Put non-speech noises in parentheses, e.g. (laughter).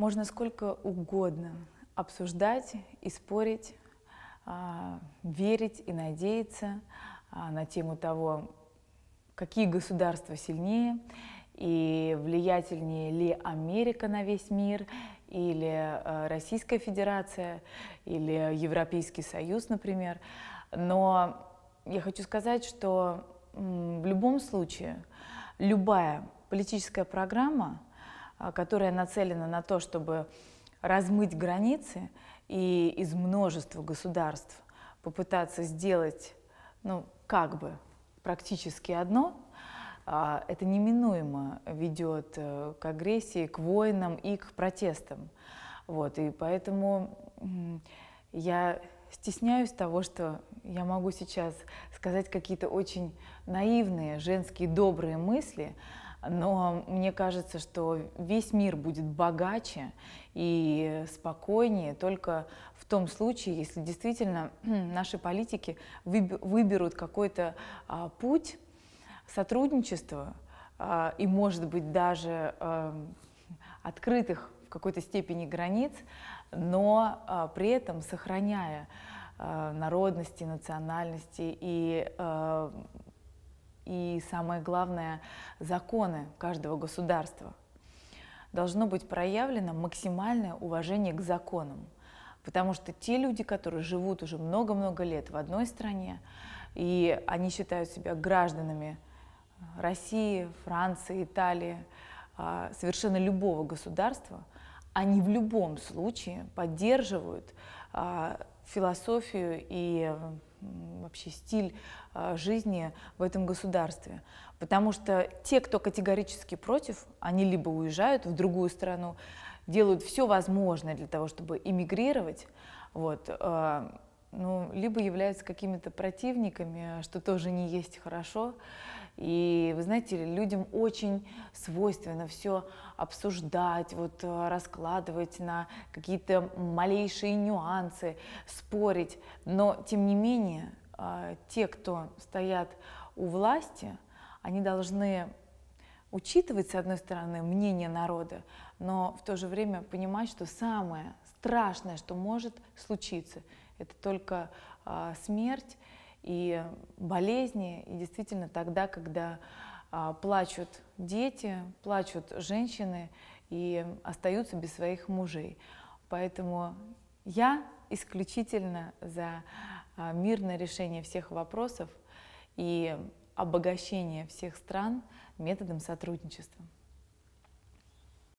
Можно сколько угодно обсуждать и спорить, а, верить и надеяться а, на тему того, какие государства сильнее и влиятельнее ли Америка на весь мир, или а, Российская Федерация, или Европейский Союз, например. Но я хочу сказать, что в любом случае любая политическая программа а, которая нацелена на то, чтобы размыть границы и из множества государств попытаться сделать, ну, как бы практически одно, а, это неминуемо ведет э, к агрессии, к войнам и к протестам. Вот, и поэтому я стесняюсь того, что я могу сейчас сказать какие-то очень наивные женские добрые мысли, но мне кажется, что весь мир будет богаче и спокойнее только в том случае, если действительно (clears throat) наши политики выберут какой-то а, путь сотрудничества а, и, может быть, даже эм, открытых в какой-то степени границ, но а, при этом сохраняя народности, национальности и э, и, самое главное, законы каждого государства. Должно быть проявлено максимальное уважение к законам, потому что те люди, которые живут уже много-много лет в одной стране, и они считают себя гражданами э, России, Франции, Италии, э, совершенно любого государства, они в любом случае поддерживают э, философию и вообще стиль а, жизни в этом государстве. Потому что те, кто категорически против, они либо уезжают в другую страну, делают все возможное для того, чтобы эмигрировать, вот, а, ну, либо являются какими-то противниками, что тоже не есть хорошо. И вы знаете, людям очень свойственно все обсуждать, вот э, раскладывать на какие-то малейшие нюансы, спорить. Но тем не менее, э, те, кто стоят у власти, они должны учитывать, с одной стороны, мнение народа, но в то же время понимать, что самое страшное, что может случиться, это только а, смерть и болезни, и действительно тогда, когда а, плачут дети, плачут женщины и остаются без своих мужей. Поэтому я исключительно за а, мирное решение всех вопросов и обогащение всех стран методом сотрудничества.